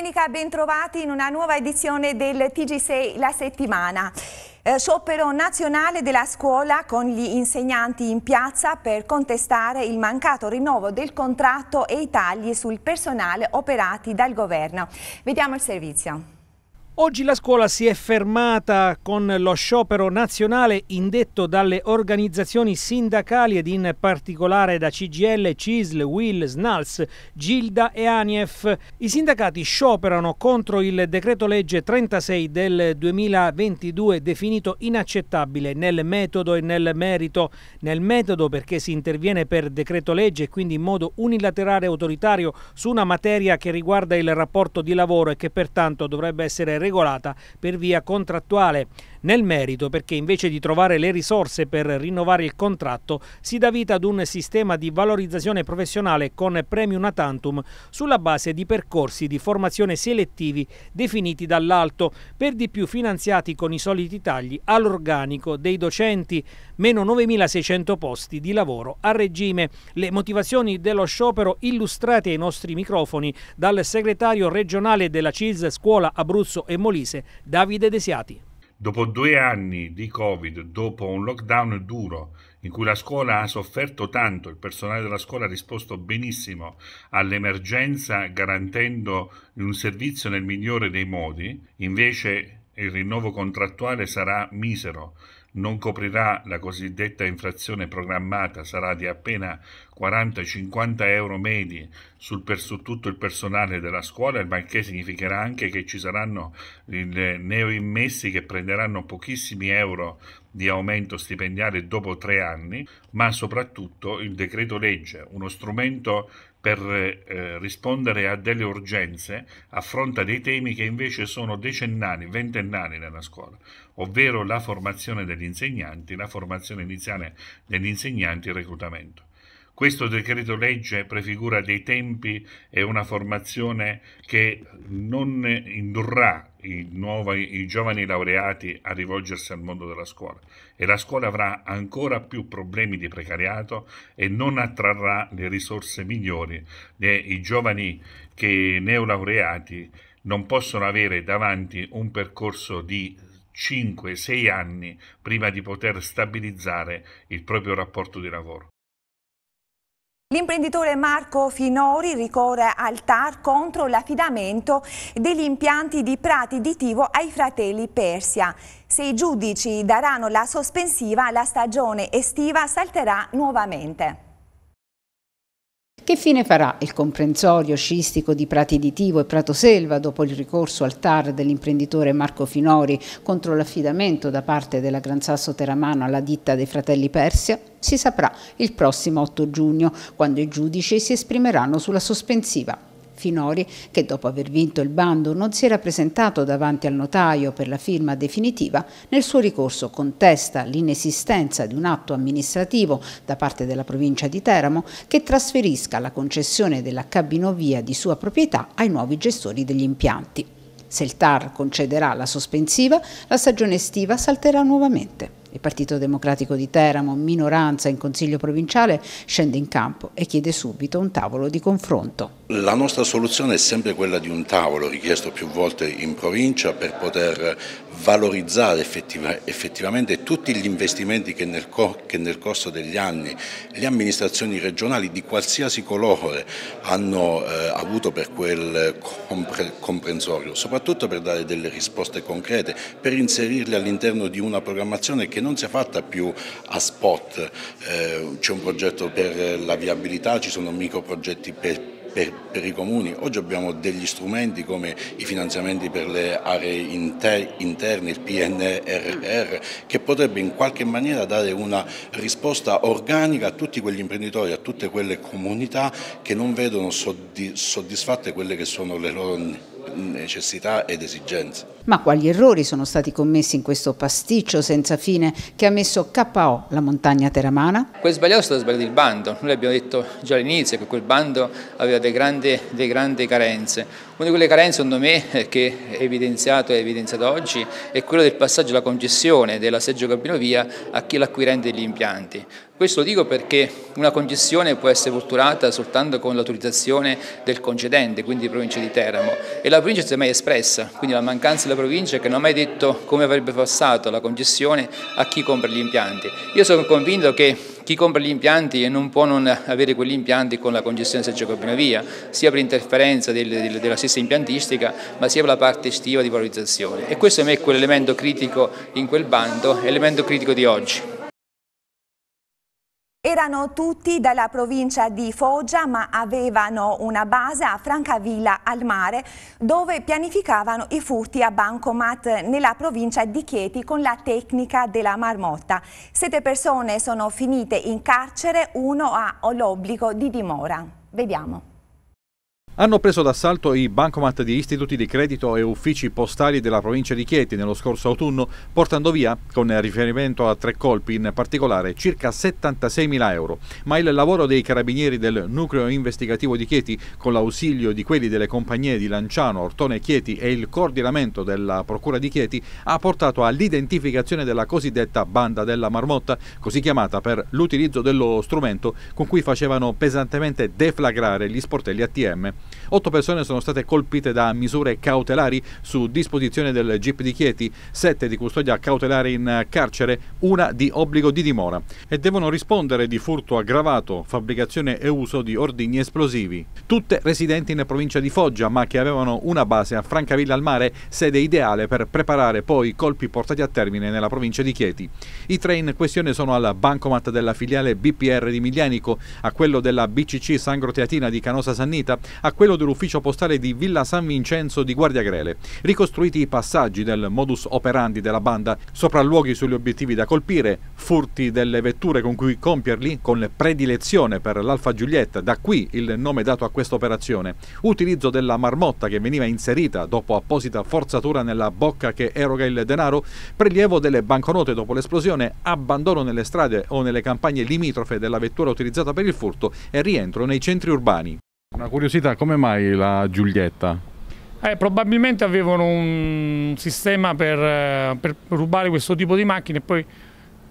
domenica, bentrovati in una nuova edizione del TG6 La Settimana. Eh, sciopero nazionale della scuola con gli insegnanti in piazza per contestare il mancato rinnovo del contratto e i tagli sul personale operati dal governo. Vediamo il servizio. Oggi la scuola si è fermata con lo sciopero nazionale indetto dalle organizzazioni sindacali ed in particolare da CGL, CISL, WIL, SNALS, Gilda e ANIEF. I sindacati scioperano contro il decreto legge 36 del 2022 definito inaccettabile nel metodo e nel merito. Nel metodo perché si interviene per decreto legge e quindi in modo unilaterale e autoritario su una materia che riguarda il rapporto di lavoro e che pertanto dovrebbe essere regolata per via contrattuale. Nel merito perché invece di trovare le risorse per rinnovare il contratto si dà vita ad un sistema di valorizzazione professionale con premio natantum sulla base di percorsi di formazione selettivi definiti dall'alto, per di più finanziati con i soliti tagli all'organico dei docenti, meno 9.600 posti di lavoro a regime. Le motivazioni dello sciopero illustrate ai nostri microfoni dal segretario regionale della CIS Scuola Abruzzo e Molise, Davide Desiati. Dopo due anni di Covid, dopo un lockdown duro in cui la scuola ha sofferto tanto, il personale della scuola ha risposto benissimo all'emergenza garantendo un servizio nel migliore dei modi, invece il rinnovo contrattuale sarà misero non coprirà la cosiddetta inflazione programmata, sarà di appena 40-50 euro medi sul, per, su tutto il personale della scuola, il che significherà anche che ci saranno il neoimmessi che prenderanno pochissimi euro di aumento stipendiale dopo tre anni, ma soprattutto il decreto legge, uno strumento per eh, rispondere a delle urgenze affronta dei temi che invece sono decennali, ventennali nella scuola, ovvero la formazione degli insegnanti, la formazione iniziale degli insegnanti e il reclutamento. Questo decreto legge prefigura dei tempi e una formazione che non indurrà i, nuovi, i giovani laureati a rivolgersi al mondo della scuola e la scuola avrà ancora più problemi di precariato e non attrarrà le risorse migliori. Né I giovani che neolaureati non possono avere davanti un percorso di 5-6 anni prima di poter stabilizzare il proprio rapporto di lavoro. L'imprenditore Marco Finori ricorre al TAR contro l'affidamento degli impianti di Prati di Tivo ai fratelli Persia. Se i giudici daranno la sospensiva, la stagione estiva salterà nuovamente. Che fine farà il comprensorio sciistico di Prati di Tivo e Pratoselva dopo il ricorso al TAR dell'imprenditore Marco Finori contro l'affidamento da parte della Gran Sasso Teramano alla ditta dei fratelli Persia? Si saprà il prossimo 8 giugno, quando i giudici si esprimeranno sulla sospensiva. Finori, che dopo aver vinto il bando non si era presentato davanti al notaio per la firma definitiva, nel suo ricorso contesta l'inesistenza di un atto amministrativo da parte della provincia di Teramo che trasferisca la concessione della cabinovia di sua proprietà ai nuovi gestori degli impianti. Se il TAR concederà la sospensiva, la stagione estiva salterà nuovamente il Partito Democratico di Teramo, minoranza in Consiglio Provinciale, scende in campo e chiede subito un tavolo di confronto. La nostra soluzione è sempre quella di un tavolo richiesto più volte in provincia per poter valorizzare effettiva, effettivamente tutti gli investimenti che nel, che nel, corso degli anni le amministrazioni regionali di qualsiasi colore hanno eh, avuto per quel compre, comprensorio, soprattutto per dare delle risposte concrete, per inserirle all'interno di una programmazione che non sia fatta più a spot, eh, c'è un progetto per la viabilità, ci sono microprogetti per per, per, i comuni. Oggi abbiamo degli strumenti come i finanziamenti per le aree inter, interne, il PNRR, che potrebbe in qualche maniera dare una risposta organica a tutti quegli imprenditori, a tutte quelle comunità che non vedono soddisfatte quelle che sono le loro necessità ed esigenze. Ma quali errori sono stati commessi in questo pasticcio senza fine che ha messo KO la montagna teramana? Quello sbagliato è stato sbagliato il bando, noi abbiamo detto già all'inizio che quel bando aveva delle grandi, delle grandi carenze. Una di quelle carenze secondo me che è evidenziato e evidenziato oggi è quella del passaggio della concessione della Seggio Cabinovia a chi l'acquirente degli impianti. Questo lo dico perché una concessione può essere culturata soltanto con l'autorizzazione del concedente, quindi provincia di Teramo, e la provincia si è mai espressa, quindi la mancanza della provincia che non ha mai detto come avrebbe passato la concessione a chi compra gli impianti. Io sono convinto che chi compra gli impianti non può non avere quegli impianti con la concessione del Giacobino Via, sia per interferenza del, del, della stessa impiantistica, ma sia per la parte estiva di valorizzazione. E questo a me è quell'elemento critico in quel bando, elemento critico di oggi. Erano tutti dalla provincia di Foggia ma avevano una base a Francavilla al mare dove pianificavano i furti a bancomat nella provincia di Chieti con la tecnica della marmotta. Sette persone sono finite in carcere, uno ha l'obbligo di dimora. Vediamo. Hanno preso d'assalto i bancomat di istituti di credito e uffici postali della provincia di Chieti nello scorso autunno, portando via, con riferimento a tre colpi in particolare, circa 76.000 euro. Ma il lavoro dei carabinieri del nucleo investigativo di Chieti, con l'ausilio di quelli delle compagnie di Lanciano, Ortone e Chieti e il coordinamento della Procura di Chieti, ha portato all'identificazione della cosiddetta banda della marmotta, così chiamata per l'utilizzo dello strumento con cui facevano pesantemente deflagrare gli sportelli ATM. Otto persone sono state colpite da misure cautelari su disposizione del GIP di Chieti, sette di custodia cautelare in carcere, una di obbligo di dimora e devono rispondere di furto aggravato, fabbricazione e uso di ordigni esplosivi. Tutte residenti in provincia di Foggia ma che avevano una base a Francavilla al Mare, sede ideale per preparare poi colpi portati a termine nella provincia di Chieti. I tre in questione sono al bancomat della filiale BPR di Miglianico, a quello della BCC Sangro Teatina di Canosa Sannita, a quello quello dell'ufficio postale di Villa San Vincenzo di Guardia Grele. Ricostruiti i passaggi del modus operandi della banda, sopralluoghi sugli obiettivi da colpire, furti delle vetture con cui compierli, con predilezione per l'Alfa Giulietta, da qui il nome dato a questa operazione, utilizzo della marmotta che veniva inserita dopo apposita forzatura nella bocca che eroga il denaro, prelievo delle banconote dopo l'esplosione, abbandono nelle strade o nelle campagne limitrofe della vettura utilizzata per il furto e rientro nei centri urbani. Una curiosità, come mai la Giulietta? Eh, probabilmente avevano un sistema per, eh, per, rubare questo tipo di macchine e poi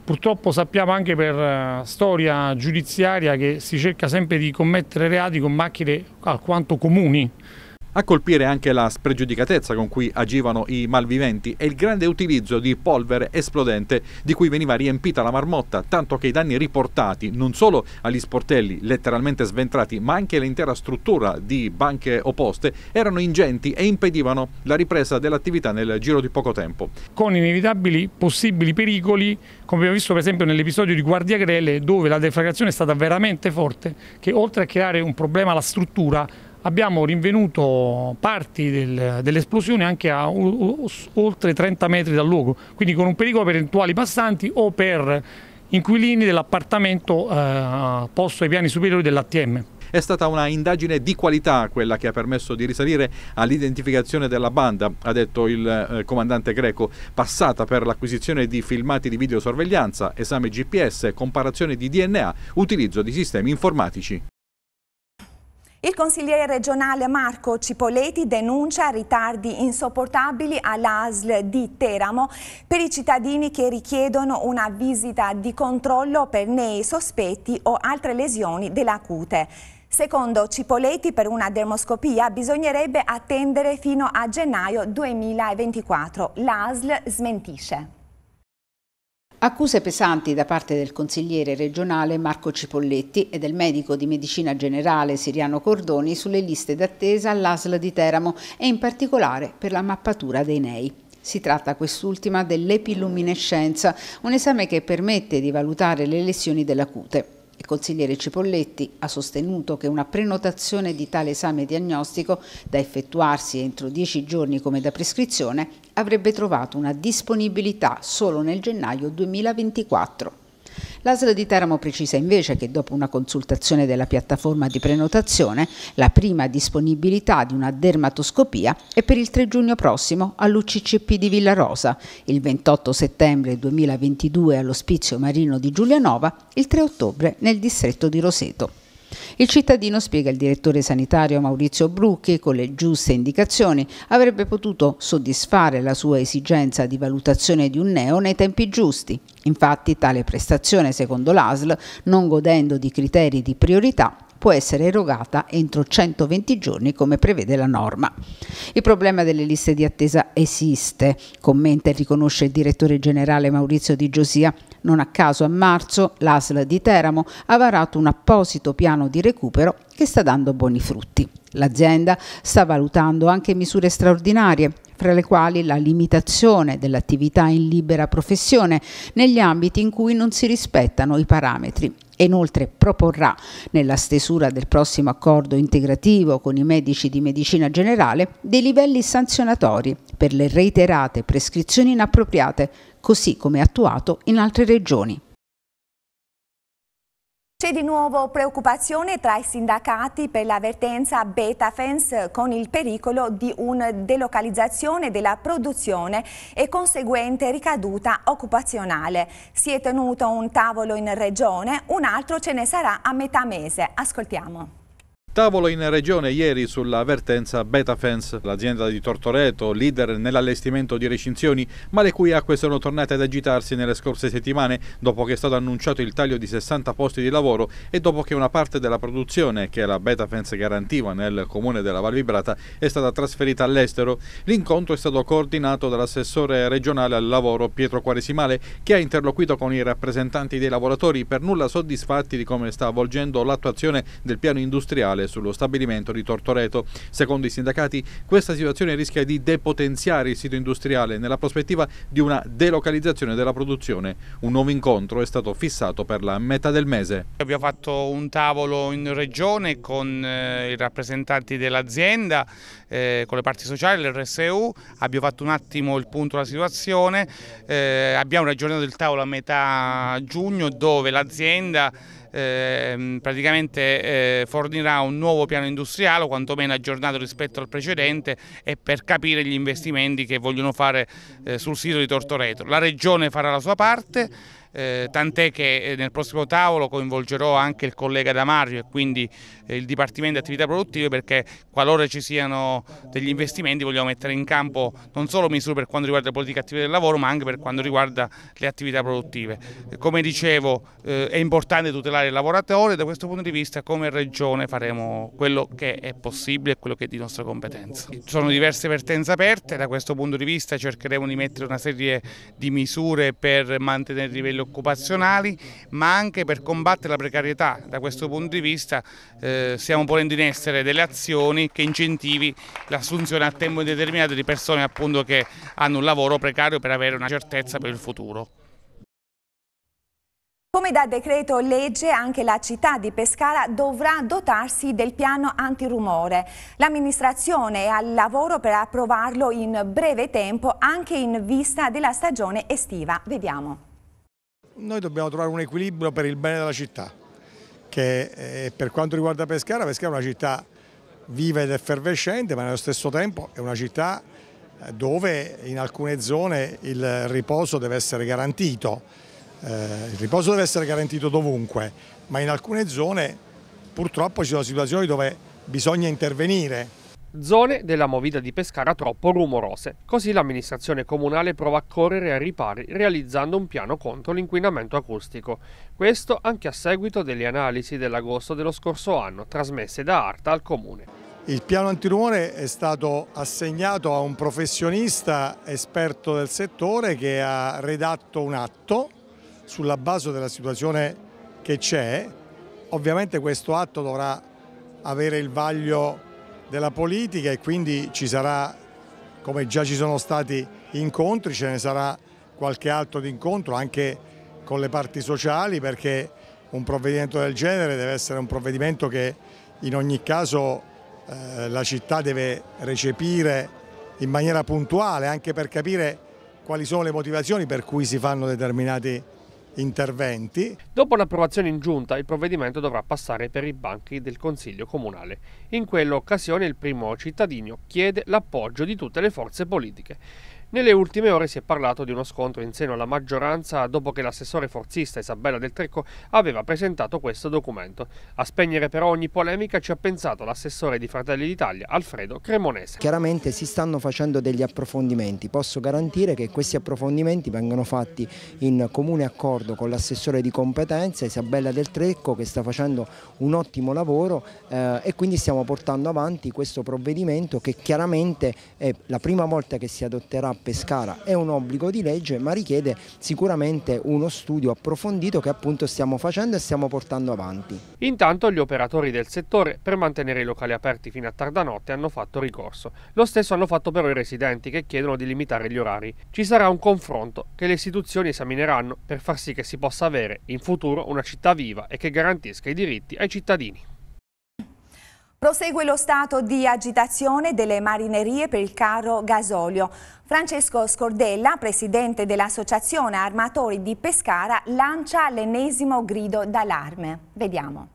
purtroppo sappiamo anche per eh, storia giudiziaria che si cerca sempre di commettere reati con macchine alquanto comuni. A colpire anche la spregiudicatezza con cui agivano i malviventi e il grande utilizzo di polvere esplodente di cui veniva riempita la marmotta, tanto che i danni riportati non solo agli sportelli letteralmente sventrati, ma anche all'intera struttura di banche opposte, erano ingenti e impedivano la ripresa dell'attività nel giro di poco tempo. Con inevitabili possibili pericoli, come abbiamo visto per esempio nell'episodio di Guardia Grele, dove la deflagrazione è stata veramente forte, che oltre a creare un problema alla struttura, abbiamo rinvenuto parti del, dell'esplosione anche a o, oltre 30 metri dal luogo, quindi con un pericolo per eventuali passanti o per inquilini dell'appartamento eh, posto ai piani superiori dell'ATM. È stata una indagine di qualità quella che ha permesso di risalire all'identificazione della banda, ha detto il eh, comandante greco, passata per l'acquisizione di filmati di videosorveglianza, esame GPS, comparazione di DNA, utilizzo di sistemi informatici. Il consigliere regionale Marco Cipolletti denuncia ritardi insopportabili all'ASL di Teramo per i cittadini che richiedono una visita di controllo per nei sospetti o altre lesioni della cute. Secondo Cipoletti, per una dermoscopia bisognerebbe attendere fino a gennaio 2024. L'ASL smentisce. Accuse pesanti da parte del consigliere regionale Marco Cipolletti e del medico di medicina generale Siriano Cordoni sulle liste d'attesa all'ASL di Teramo e in particolare per la mappatura dei NEI. Si tratta quest'ultima dell'epiluminescenza, un esame che permette di valutare le lesioni della cute. Il consigliere Cipolletti ha sostenuto che una prenotazione di tale esame diagnostico, da effettuarsi entro 10 giorni come da prescrizione, avrebbe trovato una disponibilità solo nel gennaio 2024. L'ASL di Teramo precisa invece che dopo una consultazione della piattaforma di prenotazione, la prima disponibilità di una dermatoscopia è per il 3 giugno prossimo all'UCCP di Villa Rosa, il 28 settembre 2022 all'Ospizio Marino di Giulianova, il 3 ottobre nel distretto di Roseto. Il cittadino, spiega il direttore sanitario Maurizio Brucchi, con le giuste indicazioni avrebbe potuto soddisfare la sua esigenza di valutazione di un neo nei tempi giusti. Infatti tale prestazione, secondo l'ASL, non godendo di criteri di priorità, può essere erogata entro 120 giorni come prevede la norma. Il problema delle liste di attesa esiste, commenta e riconosce il direttore generale Maurizio Di Giosia. Non a caso a marzo l'ASL di Teramo ha varato un apposito piano di recupero che sta dando buoni frutti. L'azienda sta valutando anche misure straordinarie, fra le quali la limitazione dell'attività in libera professione negli ambiti in cui non si rispettano i parametri Inoltre proporrà nella stesura del prossimo accordo integrativo con i medici di medicina generale dei livelli sanzionatori per le reiterate prescrizioni inappropriate, così come attuato in altre regioni. C'è di nuovo preoccupazione tra i sindacati per l'avvertenza Betafens con il pericolo di una delocalizzazione della produzione e conseguente ricaduta occupazionale. Si è tenuto un tavolo in regione, un altro ce ne sarà a metà mese. Ascoltiamo. Tavolo in regione ieri sulla vertenza Betafence, l'azienda di Tortoreto, leader nell'allestimento di recinzioni, ma le cui acque sono tornate ad agitarsi nelle scorse settimane dopo che è stato annunciato il taglio di 60 posti di lavoro e dopo che una parte della produzione che la Betafence garantiva nel comune della Val Vibrata è stata trasferita all'estero. L'incontro è stato coordinato dall'assessore regionale al lavoro Pietro Quaresimale che ha interloquito con i rappresentanti dei lavoratori per nulla soddisfatti di come sta avvolgendo l'attuazione del piano industriale fiscale sullo stabilimento di Tortoreto. Secondo i sindacati questa situazione rischia di depotenziare il sito industriale nella prospettiva di una delocalizzazione della produzione. Un nuovo incontro è stato fissato per la metà del mese. Abbiamo fatto un tavolo in regione con eh, i rappresentanti dell'azienda, eh, con le parti sociali, l'RSU, abbiamo fatto un attimo il punto della situazione, eh, abbiamo ragionato il tavolo a metà giugno dove l'azienda Ehm, praticamente eh, fornirà un nuovo piano industriale quantomeno aggiornato rispetto al precedente e per capire gli investimenti che vogliono fare eh, sul sito di Tortoreto. La Regione farà la sua parte eh, tant'è che eh, nel prossimo tavolo coinvolgerò anche il collega Damario e quindi eh, il Dipartimento di Attività Produttive perché qualora ci siano degli investimenti vogliamo mettere in campo non solo misure per quanto riguarda le politiche attive del lavoro ma anche per quanto riguarda le attività produttive. Eh, come dicevo eh, è importante tutelare il lavoratore e da questo punto di vista come Regione faremo quello che è possibile e quello che è di nostra competenza. Ci sono diverse vertenze aperte, da questo punto di vista cercheremo di mettere una serie di misure per mantenere il livello occupazionali ma anche per combattere la precarietà. Da questo punto di vista eh, stiamo ponendo in essere delle azioni che incentivi l'assunzione a tempo indeterminato di persone appunto, che hanno un lavoro precario per avere una certezza per il futuro. Come da decreto legge anche la città di Pescara dovrà dotarsi del piano antirumore. L'amministrazione è al lavoro per approvarlo in breve tempo anche in vista della stagione estiva. Vediamo. Noi dobbiamo trovare un equilibrio per il bene della città, che eh, per quanto riguarda Pescara, Pescara è una città viva ed effervescente, ma nello stesso tempo è una città eh, dove in alcune zone il riposo deve essere garantito, eh, il riposo deve essere garantito dovunque, ma in alcune zone purtroppo ci sono situazioni dove bisogna intervenire Zone della movida di Pescara troppo rumorose. Così l'amministrazione comunale prova a correre ai ripari realizzando un piano contro l'inquinamento acustico. Questo anche a seguito delle analisi dell'agosto dello scorso anno trasmesse da Arta al comune. Il piano antirumore è stato assegnato a un professionista esperto del settore che ha redatto un atto sulla base della situazione che c'è. Ovviamente questo atto dovrà avere il vaglio della politica e quindi ci sarà, come già ci sono stati incontri, ce ne sarà qualche altro d'incontro anche con le parti sociali perché un provvedimento del genere deve essere un provvedimento che in ogni caso eh, la città deve recepire in maniera puntuale anche per capire quali sono le motivazioni per cui si fanno determinati interventi. Dopo l'approvazione in giunta il provvedimento dovrà passare per i banchi del Consiglio Comunale. In quell'occasione il primo cittadino chiede l'appoggio di tutte le forze politiche. Nelle ultime ore si è parlato di uno scontro in seno alla maggioranza dopo che l'assessore forzista Isabella Del Trecco aveva presentato questo documento. A spegnere però ogni polemica ci ha pensato l'assessore di Fratelli d'Italia Alfredo Cremonese. Chiaramente si stanno facendo degli approfondimenti, posso garantire che questi approfondimenti vengano fatti in comune accordo con l'assessore di competenza Isabella Del Trecco che sta facendo un ottimo lavoro eh, e quindi stiamo portando avanti questo provvedimento che chiaramente è la prima volta che si adotterà Pescara è un obbligo di legge ma richiede sicuramente uno studio approfondito che appunto stiamo facendo e stiamo portando avanti. Intanto gli operatori del settore per mantenere i locali aperti fino a tarda notte hanno fatto ricorso. Lo stesso hanno fatto però i residenti che chiedono di limitare gli orari. Ci sarà un confronto che le istituzioni esamineranno per far sì che si possa avere in futuro una città viva e che garantisca i diritti ai cittadini. Prosegue lo stato di agitazione delle marinerie per il caro gasolio. Francesco Scordella, presidente dell'Associazione Armatori di Pescara, lancia l'ennesimo grido d'allarme. Vediamo.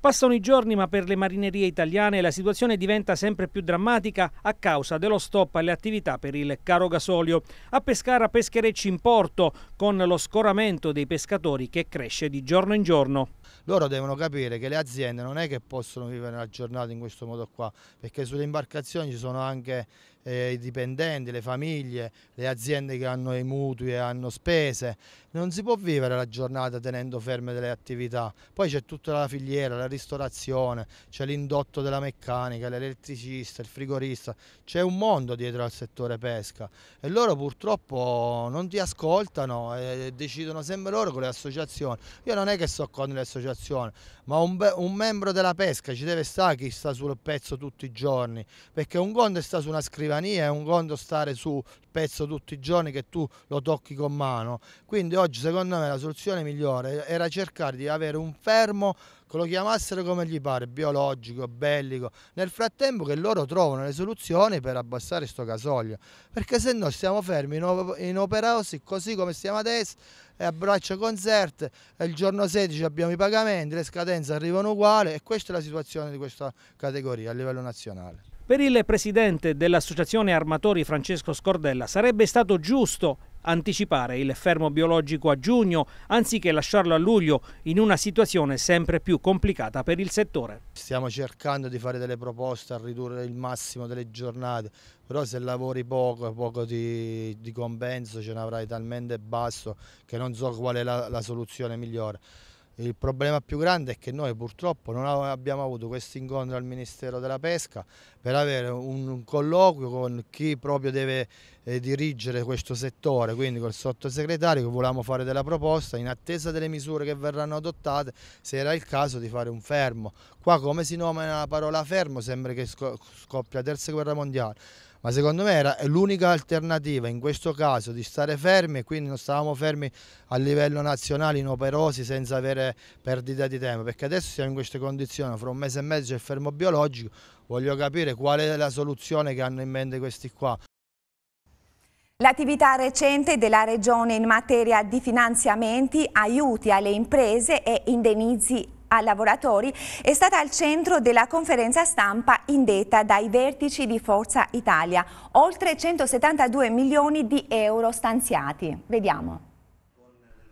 Passano i giorni ma per le marinerie italiane la situazione diventa sempre più drammatica a causa dello stop alle attività per il caro gasolio. A Pescara pescherecci in porto con lo scoramento dei pescatori che cresce di giorno in giorno loro devono capire che le aziende non è che possono vivere la giornata in questo modo qua, perché sulle imbarcazioni ci sono anche eh, i dipendenti, le famiglie, le aziende che hanno i mutui e hanno spese. Non si può vivere la giornata tenendo ferme delle attività. Poi c'è tutta la filiera, la ristorazione, c'è l'indotto della meccanica, l'elettricista, il frigorista. C'è un mondo dietro al settore pesca e loro purtroppo non ti ascoltano e decidono sempre loro con le associazioni. Io non è che so con le associazioni, ma un, un membro della pesca ci deve stare chi sta sul pezzo tutti i giorni, perché un conto sta su una scrivania Melania è un conto stare sul pezzo tutti i giorni che tu lo tocchi con mano quindi oggi secondo me la soluzione migliore era cercare di avere un fermo che lo chiamassero come gli pare biologico, bellico nel frattempo che loro trovano le soluzioni per abbassare sto gasolio perché se no stiamo fermi in operosi così come stiamo adesso e abbraccio concert e il giorno 16 abbiamo i pagamenti le scadenze arrivano uguali e questa è la situazione di questa categoria a livello nazionale per il presidente dell'Associazione Armatori Francesco Scordella sarebbe stato giusto anticipare il fermo biologico a giugno anziché lasciarlo a luglio in una situazione sempre più complicata per il settore. Stiamo cercando di fare delle proposte a ridurre il massimo delle giornate, però se lavori poco, poco di, di compenso ce ne avrai talmente basso che non so qual è la, la soluzione migliore. Il problema più grande è che noi purtroppo non abbiamo avuto questo incontro al Ministero della Pesca per avere un colloquio con chi proprio deve eh, dirigere questo settore, quindi col sottosegretario che volevamo fare della proposta in attesa delle misure che verranno adottate, se era il caso di fare un fermo. Qua come si nomina la parola fermo sembra che scoppia la terza guerra mondiale ma secondo me era l'unica alternativa in questo caso di stare fermi e quindi non stavamo fermi a livello nazionale inoperosi senza avere perdita di tempo perché adesso siamo in queste condizioni, fra un mese e mezzo c'è il fermo biologico, voglio capire qual è la soluzione che hanno in mente questi qua. L'attività recente della Regione in materia di finanziamenti, aiuti alle imprese e indenizi a lavoratori, è stata al centro della conferenza stampa indetta dai vertici di Forza Italia. Oltre 172 milioni di euro stanziati. Vediamo.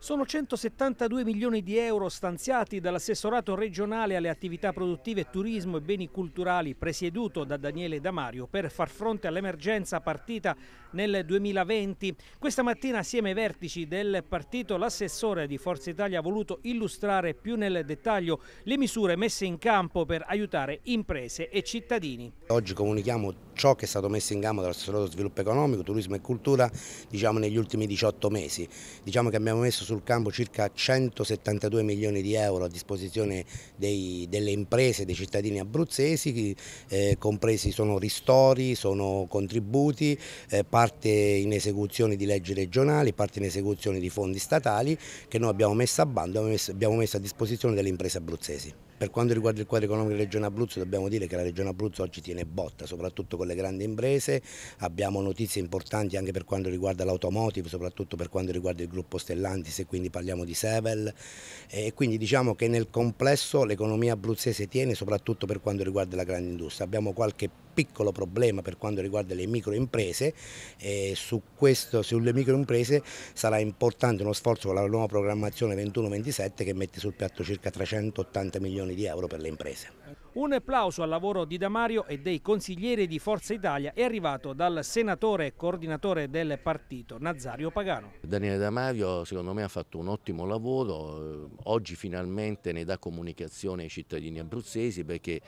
Sono 172 milioni di euro stanziati dall'assessorato regionale alle attività produttive, turismo e beni culturali presieduto da Daniele Damario per far fronte all'emergenza partita nel 2020. Questa mattina assieme ai vertici del partito l'assessore di Forza Italia ha voluto illustrare più nel dettaglio le misure messe in campo per aiutare imprese e cittadini. Oggi comunichiamo ciò che è stato messo in campo dall'assessorato sviluppo economico, turismo e cultura diciamo, negli ultimi 18 mesi. Diciamo che abbiamo messo sul campo circa 172 milioni di euro a disposizione dei, delle imprese, dei cittadini abruzzesi, eh, compresi sono ristori, sono contributi, eh, parte in esecuzione di leggi regionali, parte in esecuzione di fondi statali che noi abbiamo messo a bando, abbiamo messo, abbiamo messo a disposizione delle imprese abruzzesi. Per quanto riguarda il quadro economico della Regione Abruzzo dobbiamo dire che la Regione Abruzzo oggi tiene botta, soprattutto con le grandi imprese, abbiamo notizie importanti anche per quanto riguarda l'automotive, soprattutto per quanto riguarda il gruppo Stellantis e quindi parliamo di Sevel e quindi diciamo che nel complesso l'economia abruzzese tiene soprattutto per quanto riguarda la grande industria, abbiamo qualche piccolo problema per quanto riguarda le microimprese e eh, su questo, sulle microimprese sarà importante uno sforzo con la nuova programmazione 21-27 che mette sul piatto circa 380 milioni di euro per le imprese. Un applauso al lavoro di Damario e dei consiglieri di Forza Italia è arrivato dal senatore e coordinatore del partito Nazario Pagano. Daniele Damario secondo me ha fatto un ottimo lavoro, oggi finalmente ne dà comunicazione ai cittadini abruzzesi perché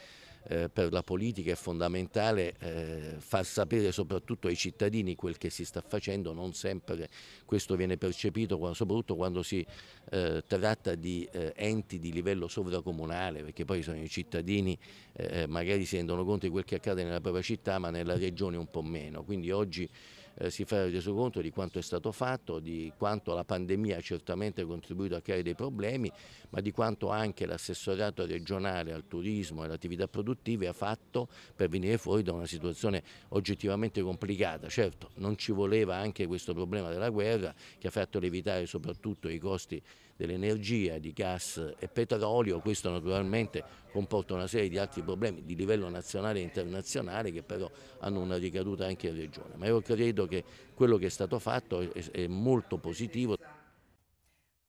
eh, per la politica è fondamentale eh, far sapere soprattutto ai cittadini quel che si sta facendo, non sempre questo viene percepito, soprattutto quando si eh, tratta di eh, enti di livello sovracomunale, perché poi sono i cittadini eh, magari si rendono conto di quel che accade nella propria città ma nella regione un po' meno, quindi oggi eh, si fa reso conto di quanto è stato fatto, di quanto la pandemia ha certamente contribuito a creare dei problemi, ma di quanto anche l'assessorato regionale al turismo e alle attività produttive ha fatto per venire fuori da una situazione oggettivamente complicata. Certo, non ci voleva anche questo problema della guerra che ha fatto levitare soprattutto i costi dell'energia, di gas e petrolio, questo naturalmente comporta una serie di altri problemi di livello nazionale e internazionale che però hanno una ricaduta anche in regione, ma io credo che quello che è stato fatto è, è molto positivo.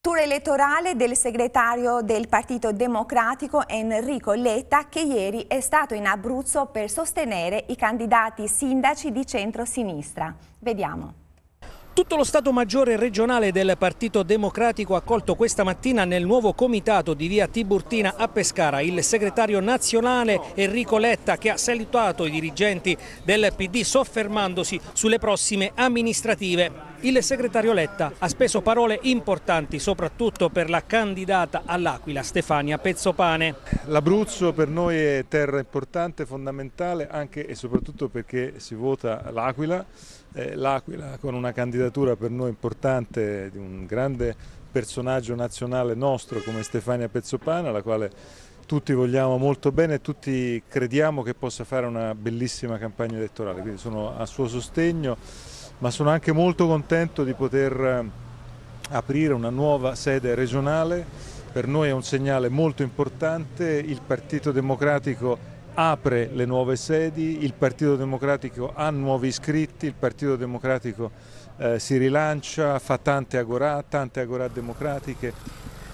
Tour elettorale del segretario del Partito Democratico Enrico Letta che ieri è stato in Abruzzo per sostenere i candidati sindaci di centrosinistra. Vediamo. Tutto lo Stato Maggiore regionale del Partito Democratico ha accolto questa mattina nel nuovo comitato di via Tiburtina a Pescara il segretario nazionale Enrico Letta che ha salutato i dirigenti del PD soffermandosi sulle prossime amministrative. Il segretario Letta ha speso parole importanti soprattutto per la candidata all'Aquila Stefania Pezzopane. L'Abruzzo per noi è terra importante, fondamentale anche e soprattutto perché si vota l'Aquila, eh, l'Aquila con una candidatura per noi importante di un grande personaggio nazionale nostro come Stefania Pezzopane alla quale tutti vogliamo molto bene e tutti crediamo che possa fare una bellissima campagna elettorale, quindi sono a suo sostegno ma sono anche molto contento di poter eh, aprire una nuova sede regionale. Per noi è un segnale molto importante, il Partito Democratico apre le nuove sedi, il Partito Democratico ha nuovi iscritti, il Partito Democratico eh, si rilancia, fa tante agorà, tante agorà democratiche.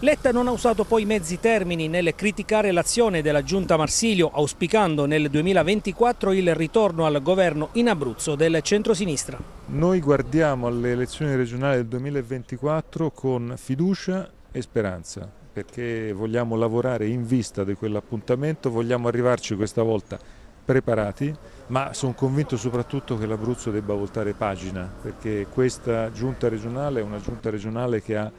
Letta non ha usato poi mezzi termini nel criticare l'azione della giunta Marsilio, auspicando nel 2024 il ritorno al governo in Abruzzo del centrosinistra. Noi guardiamo alle elezioni regionali del 2024 con fiducia e speranza, perché vogliamo lavorare in vista di quell'appuntamento, vogliamo arrivarci questa volta preparati, ma sono convinto soprattutto che l'Abruzzo debba voltare pagina, perché questa giunta regionale è una giunta regionale che ha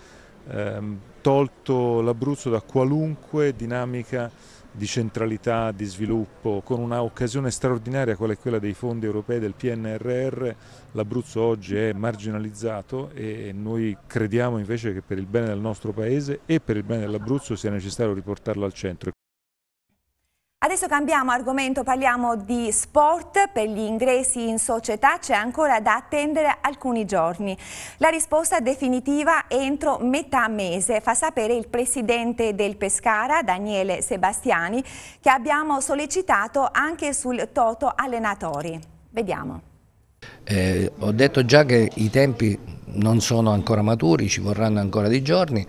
ehm, tolto l'Abruzzo da qualunque dinamica di centralità, di sviluppo, con una occasione straordinaria qual è quella dei fondi europei del PNRR, l'Abruzzo oggi è marginalizzato e noi crediamo invece che per il bene del nostro Paese e per il bene dell'Abruzzo sia necessario riportarlo al centro. Adesso cambiamo argomento, parliamo di sport, per gli ingressi in società c'è ancora da attendere alcuni giorni. La risposta definitiva entro metà mese, fa sapere il presidente del Pescara, Daniele Sebastiani, che abbiamo sollecitato anche sul Toto Allenatori. Vediamo. Eh, ho detto già che i tempi non sono ancora maturi, ci vorranno ancora dei giorni,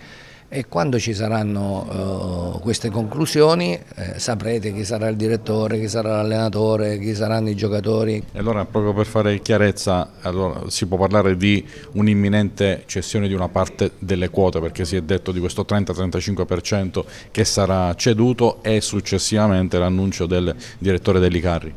e quando ci saranno eh, queste conclusioni eh, saprete chi sarà il direttore, chi sarà l'allenatore, chi saranno i giocatori. Allora proprio per fare chiarezza allora, si può parlare di un'imminente cessione di una parte delle quote perché si è detto di questo 30-35% che sarà ceduto e successivamente l'annuncio del direttore dell'Icarri.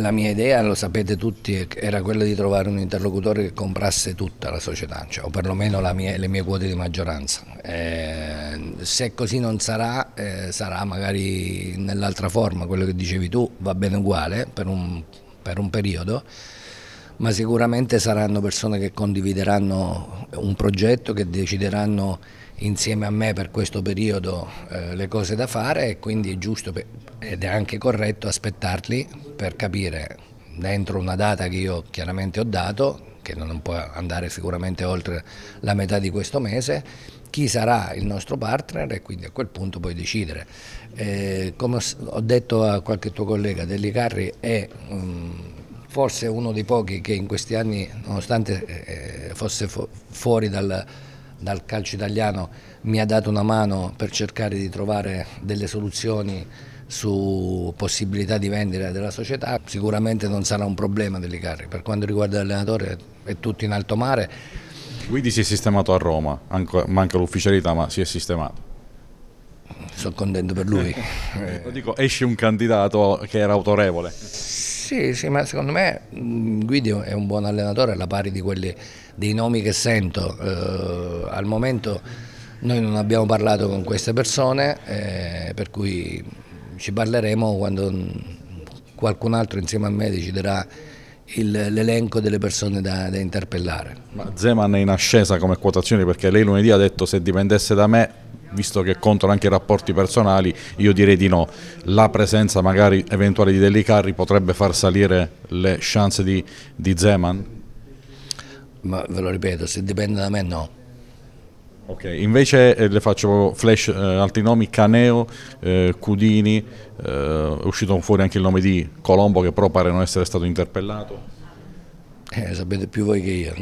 La mia idea, lo sapete tutti, era quella di trovare un interlocutore che comprasse tutta la società, cioè, o perlomeno mia, le mie quote di maggioranza. Eh, se così non sarà, eh, sarà magari nell'altra forma, quello che dicevi tu va bene uguale per un, per un periodo, ma sicuramente saranno persone che condivideranno un progetto, che decideranno insieme a me per questo periodo eh, le cose da fare e quindi è giusto per, ed è anche corretto aspettarli per capire dentro una data che io chiaramente ho dato, che non può andare sicuramente oltre la metà di questo mese, chi sarà il nostro partner e quindi a quel punto puoi decidere. Eh, come ho detto a qualche tuo collega, Delli Carri è um, forse uno dei pochi che in questi anni, nonostante eh, fosse fu fuori dal, dal calcio italiano, mi ha dato una mano per cercare di trovare delle soluzioni su possibilità di vendita della società sicuramente non sarà un problema degli carri. Per quanto riguarda l'allenatore è tutto in alto mare. Guidi si è sistemato a Roma, manca l'ufficialità ma si è sistemato. Sono contento per lui. Eh, Dico, esce un candidato che era autorevole. Sì, sì, ma secondo me mm, Guidi è un buon allenatore alla pari di quelli, dei nomi che sento. Eh, al momento noi non abbiamo parlato con queste persone, eh, per cui ci parleremo quando qualcun altro insieme a me deciderà l'elenco delle persone da, da, interpellare. Ma Zeman è in ascesa come quotazione perché lei lunedì ha detto se dipendesse da me, visto che contano anche i rapporti personali, io direi di no. La presenza magari eventuale di Delicarri potrebbe far salire le chance di, di Zeman? Ma ve lo ripeto, se dipende da me no. Ok, invece eh, le faccio flash eh, altri nomi, Caneo, eh, Cudini, eh, è uscito fuori anche il nome di Colombo che però pare non essere stato interpellato. Eh, sapete più voi che io.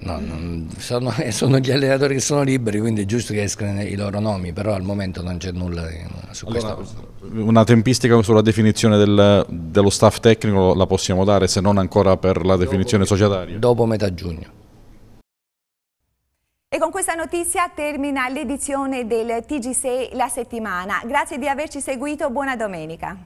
No, non, sono, sono, gli allenatori che sono liberi, quindi è giusto che escano i loro nomi, però al momento non c'è nulla su allora, questa Una tempistica sulla definizione del, dello staff tecnico la possiamo dare, se non ancora per la definizione dopo, societaria? Dopo metà giugno. E con questa notizia termina l'edizione del TG6 La Settimana. Grazie di averci seguito, buona domenica.